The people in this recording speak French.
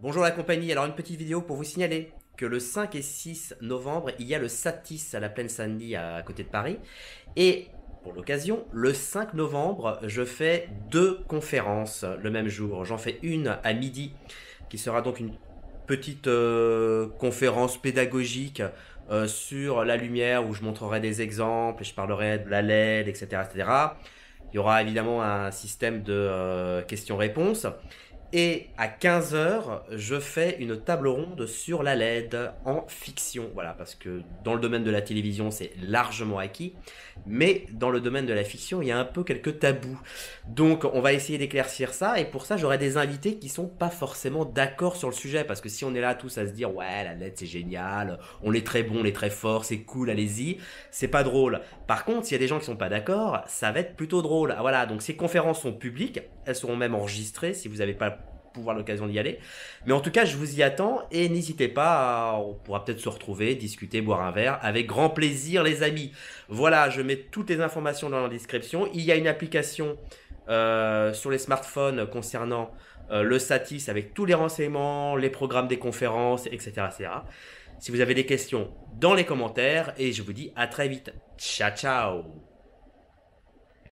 Bonjour la compagnie, alors une petite vidéo pour vous signaler que le 5 et 6 novembre, il y a le Satis à la plaine saint à côté de Paris. Et pour l'occasion, le 5 novembre, je fais deux conférences le même jour. J'en fais une à midi, qui sera donc une petite euh, conférence pédagogique euh, sur la lumière où je montrerai des exemples, et je parlerai de la LED, etc. etc. Il y aura évidemment un système de euh, questions-réponses. Et à 15h, je fais une table ronde sur la LED en fiction. Voilà, parce que dans le domaine de la télévision, c'est largement acquis. Mais dans le domaine de la fiction, il y a un peu quelques tabous. Donc, on va essayer d'éclaircir ça. Et pour ça, j'aurai des invités qui sont pas forcément d'accord sur le sujet. Parce que si on est là tous à se dire, ouais, la LED, c'est génial. On est très bon, on est très fort, c'est cool, allez-y. C'est pas drôle. Par contre, s'il y a des gens qui sont pas d'accord, ça va être plutôt drôle. Ah, voilà, donc ces conférences sont publiques. Elles seront même enregistrées si vous n'avez pas l'occasion d'y aller. Mais en tout cas, je vous y attends et n'hésitez pas, on pourra peut-être se retrouver, discuter, boire un verre avec grand plaisir les amis. Voilà, je mets toutes les informations dans la description. Il y a une application euh, sur les smartphones concernant euh, le Satis avec tous les renseignements, les programmes des conférences, etc. etc. Si vous avez des questions, dans les commentaires et je vous dis à très vite. Ciao ciao